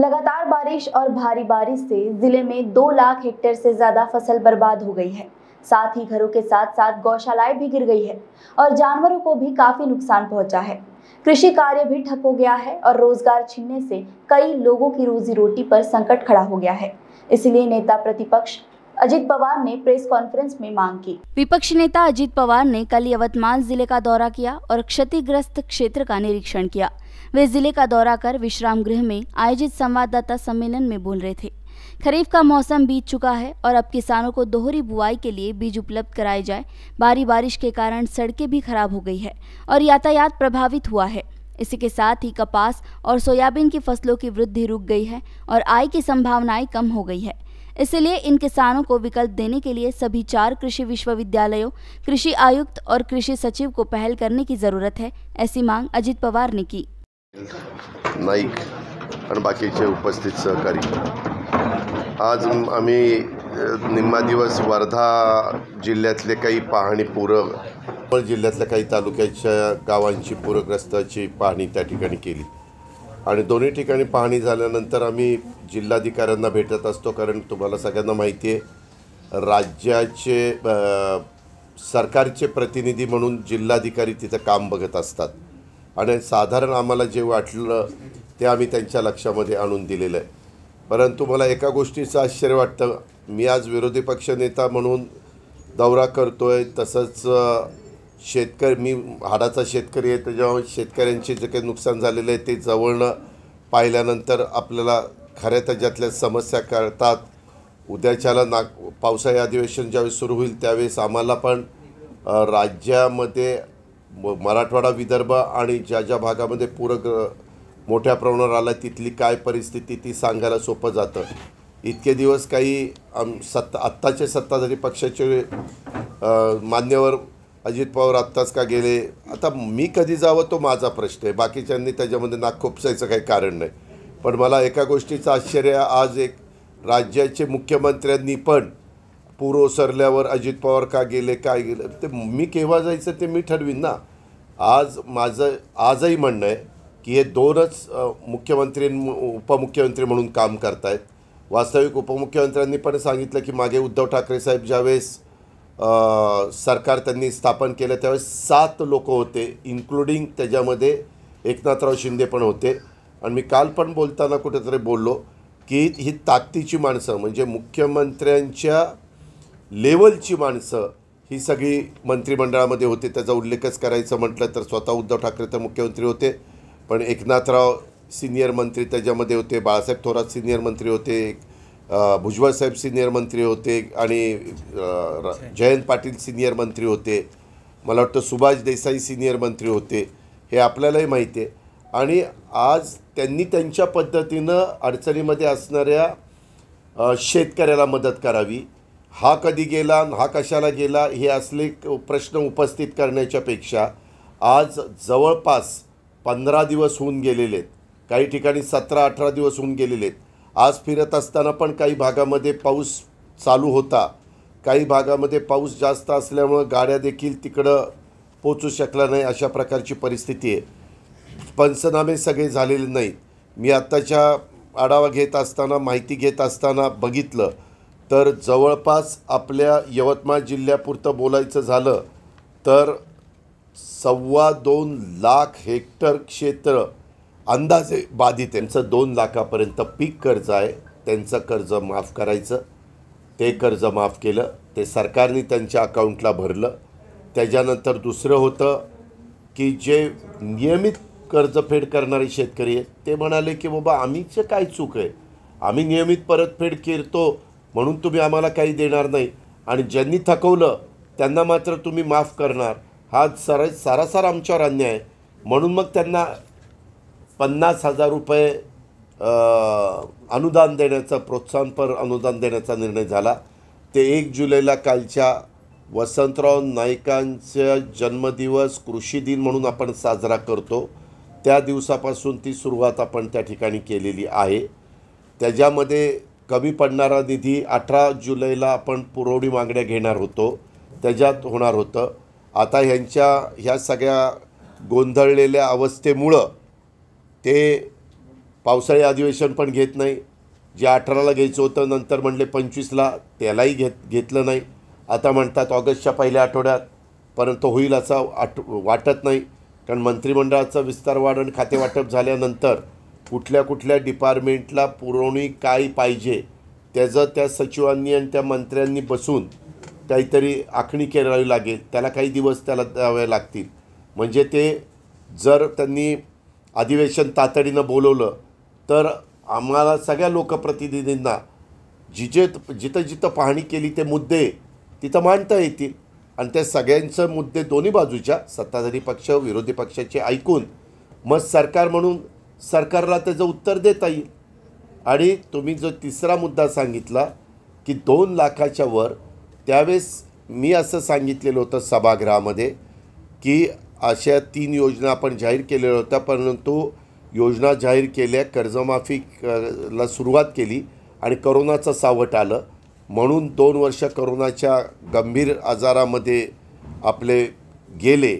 लगातार बारिश और भारी बारिश से जिले में दो लाख हेक्टेयर से ज्यादा फसल बर्बाद हो गई है साथ ही घरों के साथ साथ गौशालाएं भी गिर गई है और जानवरों को भी काफी नुकसान पहुंचा है कृषि कार्य भी ठप हो गया है और रोजगार छीनने से कई लोगों की रोजी रोटी पर संकट खड़ा हो गया है इसलिए नेता प्रतिपक्ष अजित पवार ने प्रेस कॉन्फ्रेंस में मांग की विपक्ष नेता अजीत पवार ने कल यवतमाल जिले का दौरा किया और क्षतिग्रस्त क्षेत्र का निरीक्षण किया वे जिले का दौरा कर विश्राम गृह में आयोजित संवाददाता सम्मेलन में बोल रहे थे खरीफ का मौसम बीत चुका है और अब किसानों को दोहरी बुआई के लिए बीज उपलब्ध कराए जाए भारी बारिश के कारण सड़कें भी खराब हो गई है और यातायात प्रभावित हुआ है इसी के साथ ही कपास और सोयाबीन की फसलों की वृद्धि रुक गई है और आय की संभावनाएं कम हो गई है इसलिए इन किसानों को विकल्प देने के लिए सभी चार कृषि विश्वविद्यालयों कृषि आयुक्त और कृषि सचिव को पहल करने की जरूरत है ऐसी मांग अजित पवार ने की नाईक आणि बाकीचे उपस्थित सहकारी आज आम्ही निम्मा दिवस वर्धा जिल्ह्यातले काही पाहणी पूरक जिल्ह्यातल्या काही तालुक्याच्या गावांची पूरग्रस्ताची पाहणी त्या ठिकाणी केली आणि दोन्ही ठिकाणी पाहणी झाल्यानंतर आम्ही जिल्हाधिकाऱ्यांना भेटत असतो कारण तुम्हाला सगळ्यांना माहिती आहे राज्याचे सरकारचे प्रतिनिधी म्हणून जिल्हाधिकारी तिथं काम बघत असतात आणि साधारण आम्हाला जे वाटलं ते आम्ही त्यांच्या लक्षामध्ये आणून दिलेलं आहे परंतु मला एका गोष्टीचं आश्चर्य वाटतं मी आज विरोधी पक्षनेता म्हणून दौरा करतो आहे तसंच शेतकरी मी हाडाचा शेतकरी आहे त्याच्यामुळे शेतकऱ्यांचे जे काही नुकसान झालेलं आहे ते जवळनं पाहिल्यानंतर आपल्याला खऱ्या त्याच्यातल्या समस्या कळतात उद्याच्याला नाग पावसाळी अधिवेशन ज्यावेळेस सुरू होईल त्यावेळेस आम्हाला पण राज्यामध्ये मराठवाडा विदर्भ आणि ज्या ज्या भागामध्ये पूरक मोठ्या प्रमाणावर आला तिथली काय परिस्थिती ती सांगायला सोपं जातं इतके दिवस काही आम सत्ता आत्ताचे सत्ताधारी पक्षाचे मान्यवर अजित पवार आत्ताच का गेले आता मी कधी जावं तो माझा प्रश्न आहे बाकीच्यांनी त्याच्यामध्ये नाक खोपसायचं काही कारण नाही पण मला एका गोष्टीचं आश्चर्य आज एक राज्याचे मुख्यमंत्र्यांनी पण पूर ओसरल्यावर अजित पवार का गेले काय गेले ते मी केव्हा जायचं ते मी ठरवीन ना आज माझं आजही म्हणणं आहे की हे दोनच मुख्यमंत्री उपमुख्यमंत्री म्हणून काम आहेत वास्तविक उपमुख्यमंत्र्यांनी पण सांगितलं की मागे उद्धव ठाकरे साहेब ज्यावेळेस सरकार त्यांनी स्थापन केलं त्यावेळेस सात लोक होते इन्क्लुडिंग त्याच्यामध्ये एकनाथराव शिंदे पण होते आणि मी काल पण बोलताना कुठेतरी बोललो की ही ताकदीची माणसं म्हणजे मुख्यमंत्र्यांच्या लेवलची माणसं ही सगळी मंत्रिमंडळामध्ये होती त्याचा उल्लेखच करायचं म्हटलं तर स्वतः उद्धव ठाकरे तर मुख्यमंत्री होते पण एकनाथराव सिनियर मंत्री त्याच्यामध्ये होते बाळासाहेब थोरात सिनियर मंत्री होते भुजबळ साहेब सिनियर मंत्री होते आणि जयंत पाटील सिनियर मंत्री होते मला वाटतं सुभाष देसाई सिनियर मंत्री होते हे आपल्यालाही माहिती आहे आणि आज त्यांनी त्यांच्या पद्धतीनं अडचणीमध्ये असणाऱ्या शेतकऱ्याला मदत करावी हा कधी गेला हा कशाला गेला हे असले प्रश्न उपस्थित करण्याच्यापेक्षा आज जवळपास पंधरा दिवस होऊन गेलेले आहेत काही ठिकाणी सतरा अठरा दिवस होऊन गेलेले आहेत आज फिरत असताना पण काही भागामध्ये पाऊस चालू होता काही भागामध्ये पाऊस जास्त असल्यामुळं गाड्या देखील तिकडं पोचू शकला नाही अशा प्रकारची परिस्थिती आहे पंचनामे सगळे झालेले नाहीत मी आत्ताच्या आढावा घेत असताना माहिती घेत असताना बघितलं तर जवळपास आपल्या यवतमाळ जिल्ह्यापुरतं बोलायचं झालं तर सव्वा दोन लाख हेक्टर क्षेत्र अंदाजे बाधित त्यांचं दोन लाखापर्यंत पीक कर्ज आहे त्यांचं कर्ज माफ करायचं ते कर्ज माफ केलं ते सरकारने त्यांच्या अकाउंटला भरलं त्याच्यानंतर दुसरं होतं की जे नियमित कर्जफेड करणारे शेतकरी आहेत ते म्हणाले की बाबा आम्हीचं काय चूक आहे आम्ही नियमित परतफेड करतो म्हणून तुम्ही आम्हाला काही देणार नाही आणि ज्यांनी थकवलं त्यांना मात्र तुम्ही माफ करणार हा सर सारासार आमच्यावर अन्याय आहे म्हणून मग त्यांना पन्नास हजार रुपये अनुदान देण्याचा प्रोत्साहनपर अनुदान देण्याचा निर्णय झाला ते एक जुलैला कालच्या वसंतराव नाईकांचा जन्मदिवस कृषी दिन म्हणून आपण साजरा करतो त्या दिवसापासून ती सुरुवात आपण त्या ठिकाणी केलेली आहे त्याच्यामध्ये कमी पडणारा निधी अठरा जुलैला आपण पुरवणी मागण्या घेणार होतो त्याच्यात होणार होतं आता ह्यांच्या ह्या सगळ्या गोंधळलेल्या अवस्थेमुळं ते पावसाळी अधिवेशन पण घेत नाही जे अठराला घ्यायचं होतं नंतर म्हणले पंचवीसला त्यालाही घेत घेतलं नाही आता म्हणतात ऑगस्टच्या पहिल्या आठवड्यात परंतु होईल असा आठ वाटत नाही कारण मंत्रिमंडळाचा विस्तार वाढ आणि खातेवाटप झाल्यानंतर कुठल्या कुठल्या डिपार्टमेंटला पुरवणी काय पाहिजे त्याचं त्या सचिवांनी आणि त्या मंत्र्यांनी बसून काहीतरी आखणी करावी लागेल त्याला काही दिवस त्याला द्यावे लागतील म्हणजे ते जर त्यांनी अधिवेशन तातडीनं बोलवलं तर आम्हाला सगळ्या लोकप्रतिनिधींना जिजे जिथं जिथं पाहणी केली ते मुद्दे तिथं मांडता येतील आणि त्या सगळ्यांचं मुद्दे दोन्ही बाजूच्या सत्ताधारी पक्ष विरोधी पक्षाचे ऐकून मग सरकार म्हणून सरकारला त्याचं उत्तर देता येईल आणि तुम्ही जो तिसरा मुद्दा सांगितला की दोन लाखाच्या वर त्यावेळेस मी असं सांगितलेलं होतं सभागृहामध्ये की अशा तीन योजना आपण जाहीर केलेल्या होत्या परंतु योजना जाहीर केल्या कर्जमाफी ला सुरुवात केली आणि करोनाचं सावट आलं म्हणून दोन वर्ष करोनाच्या गंभीर आजारामध्ये आपले गेले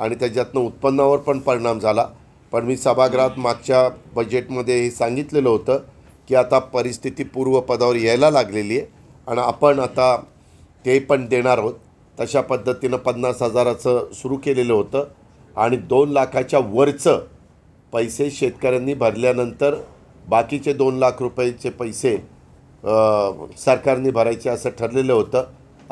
आणि त्याच्यातनं उत्पन्नावर पण परिणाम झाला पण मी सभागृहात मागच्या बजेटमध्ये हे सांगितलेलं होतं की आता परिस्थिती पूर्वपदावर यायला लागलेली आहे आणि आपण आता ते पण देणार आहोत तशा पद्धतीनं पन्नास हजाराचं सुरू केलेलं होतं आणि दोन लाखाच्या वरचं पैसे शेतकऱ्यांनी भरल्यानंतर बाकीचे दोन लाख रुपयाचे पैसे सरकारने भरायचे असं ठरलेलं होतं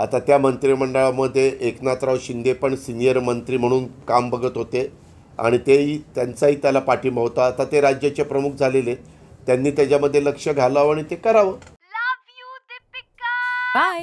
आता त्या मंत्रिमंडळामध्ये एकनाथराव शिंदे पण सिनियर मंत्री म्हणून काम बघत होते आणि तेही त्यांचाही त्याला पाठिंबा होता आता ते राज्याचे प्रमुख झालेले त्यांनी त्याच्यामध्ये लक्ष घालावं आणि ते करावं बाय